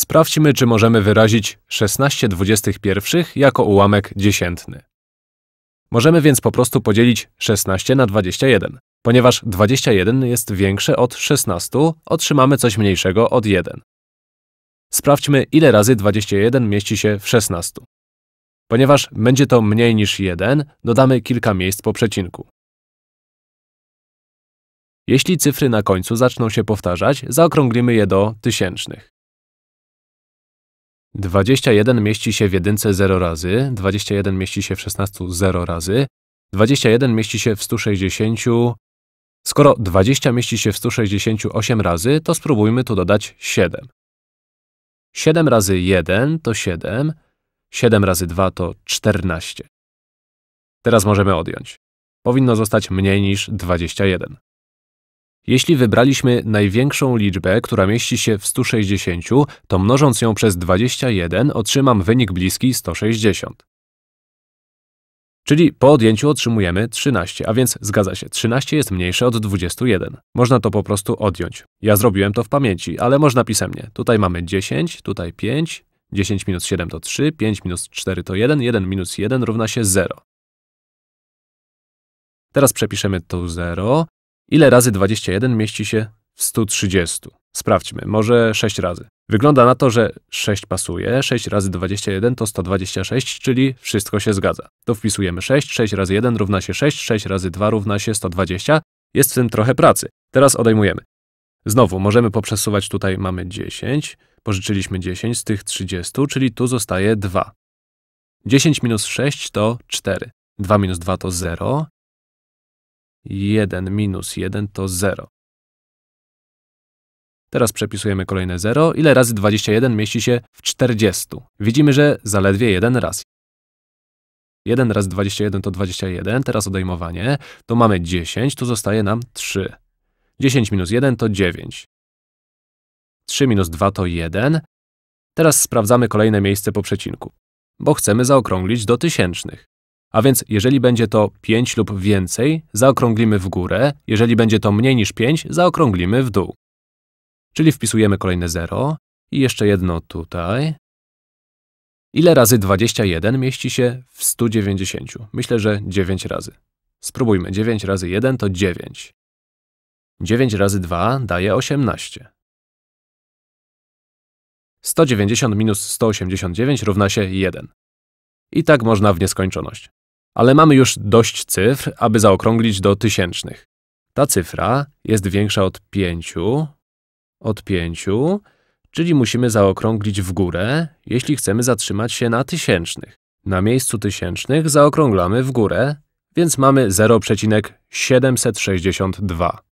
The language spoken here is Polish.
Sprawdźmy, czy możemy wyrazić 16 21 jako ułamek dziesiętny. Możemy więc po prostu podzielić 16 na 21. Ponieważ 21 jest większe od 16, otrzymamy coś mniejszego od 1. Sprawdźmy, ile razy 21 mieści się w 16. Ponieważ będzie to mniej niż 1, dodamy kilka miejsc po przecinku. Jeśli cyfry na końcu zaczną się powtarzać, zaokrąglimy je do tysięcznych. 21 mieści się w jedynce 0 razy, 21 mieści się w 16 0 razy, 21 mieści się w 160. Skoro 20 mieści się w 168 razy, to spróbujmy tu dodać 7. 7 razy 1 to 7, 7 razy 2 to 14. Teraz możemy odjąć. Powinno zostać mniej niż 21. Jeśli wybraliśmy największą liczbę, która mieści się w 160, to mnożąc ją przez 21 otrzymam wynik bliski 160. Czyli po odjęciu otrzymujemy 13, a więc zgadza się, 13 jest mniejsze od 21. Można to po prostu odjąć. Ja zrobiłem to w pamięci, ale można pisemnie. Tutaj mamy 10, tutaj 5, 10 minus 7 to 3, 5 minus 4 to 1, 1 minus 1 równa się 0. Teraz przepiszemy to 0, Ile razy 21 mieści się w 130? Sprawdźmy, może 6 razy. Wygląda na to, że 6 pasuje, 6 razy 21 to 126, czyli wszystko się zgadza. To wpisujemy 6, 6 razy 1 równa się 6, 6 razy 2 równa się 120. Jest w tym trochę pracy. Teraz odejmujemy. Znowu możemy poprzesuwać, tutaj mamy 10, pożyczyliśmy 10 z tych 30, czyli tu zostaje 2. 10 minus 6 to 4, 2 minus 2 to 0, 1 minus 1 to 0. Teraz przepisujemy kolejne 0. Ile razy 21 mieści się w 40? Widzimy, że zaledwie jeden raz. 1 razy 21 to 21, teraz odejmowanie. To mamy 10, tu zostaje nam 3. 10 minus 1 to 9. 3 minus 2 to 1. Teraz sprawdzamy kolejne miejsce po przecinku, bo chcemy zaokrąglić do tysięcznych. A więc jeżeli będzie to 5 lub więcej, zaokrąglimy w górę, jeżeli będzie to mniej niż 5, zaokrąglimy w dół. Czyli wpisujemy kolejne 0 i jeszcze jedno tutaj. Ile razy 21 mieści się w 190? Myślę, że 9 razy. Spróbujmy. 9 razy 1 to 9. 9 razy 2 daje 18. 190 minus 189 równa się 1. I tak można w nieskończoność. Ale mamy już dość cyfr, aby zaokrąglić do tysięcznych. Ta cyfra jest większa od 5, od 5, czyli musimy zaokrąglić w górę, jeśli chcemy zatrzymać się na tysięcznych. Na miejscu tysięcznych zaokrąglamy w górę, więc mamy 0,762.